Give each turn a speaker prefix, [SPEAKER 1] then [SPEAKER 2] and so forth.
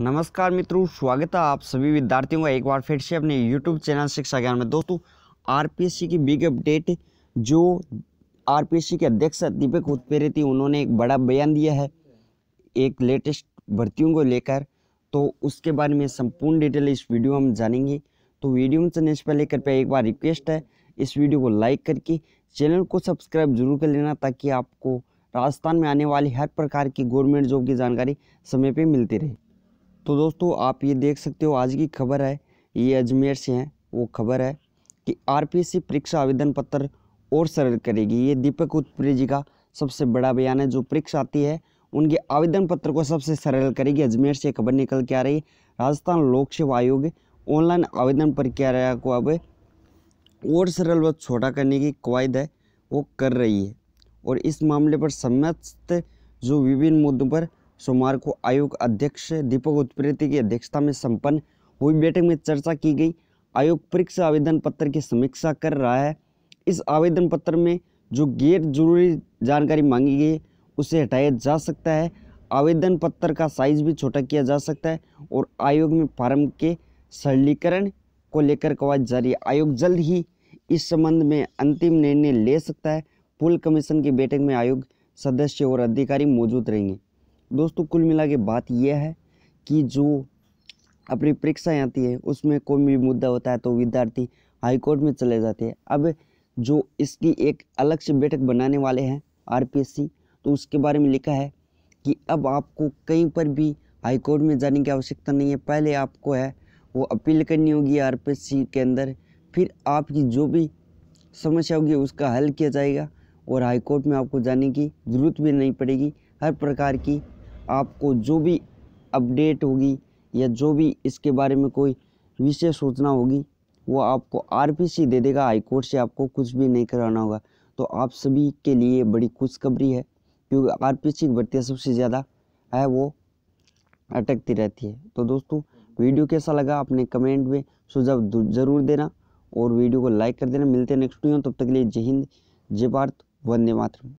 [SPEAKER 1] नमस्कार मित्रों स्वागत है आप सभी विद्यार्थियों का एक बार फिर से अपने यूट्यूब चैनल शिक्षा ज्ञान में दोस्तों आरपीएससी की बिग अपडेट जो आरपीएससी के अध्यक्ष दीपक थी उन्होंने एक बड़ा बयान दिया है एक लेटेस्ट भर्तियों को लेकर तो उसके बारे में संपूर्ण डिटेल इस वीडियो हम जानेंगे तो वीडियो में चलने से पहले कृपया एक बार रिक्वेस्ट है इस वीडियो को लाइक करके चैनल को सब्सक्राइब जरूर कर लेना ताकि आपको राजस्थान में आने वाली हर प्रकार की गवर्नमेंट जॉब की जानकारी समय पर मिलती रहे तो दोस्तों आप ये देख सकते हो आज की खबर है ये अजमेर से है वो खबर है कि आरपीएससी परीक्षा आवेदन पत्र और सरल करेगी ये दीपक उत्प्रे जी का सबसे बड़ा बयान है जो परीक्षा आती है उनके आवेदन पत्र को सबसे सरल करेगी अजमेर से खबर निकल के आ रही है राजस्थान लोक सेवा आयोग ऑनलाइन आवेदन प्रक्रिया को अब और सरल व छोटा करने की कवायद है वो कर रही है और इस मामले पर समस्त जो विभिन्न मुद्दों पर सोमवार को आयोग अध्यक्ष दीपक उत्प्रेती की अध्यक्षता में संपन्न हुई बैठक में चर्चा की गई आयोग परीक्षा आवेदन पत्र की समीक्षा कर रहा है इस आवेदन पत्र में जो गैर जरूरी जानकारी मांगी गई उसे हटाया जा सकता है आवेदन पत्र का साइज भी छोटा किया जा सकता है और आयोग में फार्म के सरलीकरण को लेकर कवायद जारी आयोग जल्द ही इस संबंध में अंतिम निर्णय ले सकता है पुल कमीशन की बैठक में आयोग सदस्य और अधिकारी मौजूद रहेंगे दोस्तों कुल मिला के बात यह है कि जो अपनी परीक्षाएँ आती है उसमें कोई भी मुद्दा होता है तो विद्यार्थी हाईकोर्ट में चले जाते हैं अब जो इसकी एक अलग से बैठक बनाने वाले हैं आरपीएससी तो उसके बारे में लिखा है कि अब आपको कहीं पर भी हाईकोर्ट में जाने की आवश्यकता नहीं है पहले आपको है वो अपील करनी होगी आर के अंदर फिर आपकी जो भी समस्या होगी उसका हल किया जाएगा और हाईकोर्ट में आपको जाने की ज़रूरत भी नहीं पड़ेगी हर प्रकार की आपको जो भी अपडेट होगी या जो भी इसके बारे में कोई विशेष सूचना होगी वो आपको आरपीसी दे देगा हाई कोर्ट से आपको कुछ भी नहीं कराना होगा तो आप सभी के लिए बड़ी खुशखबरी है क्योंकि आरपीसी की भर्ती सबसे ज़्यादा है वो अटकती रहती है तो दोस्तों वीडियो कैसा लगा आपने कमेंट में सुझाव ज़रूर देना और वीडियो को लाइक कर देना मिलते हैं नेक्स्ट वीडियो तब तक के लिए जय हिंद जय भारत वंदे मातरम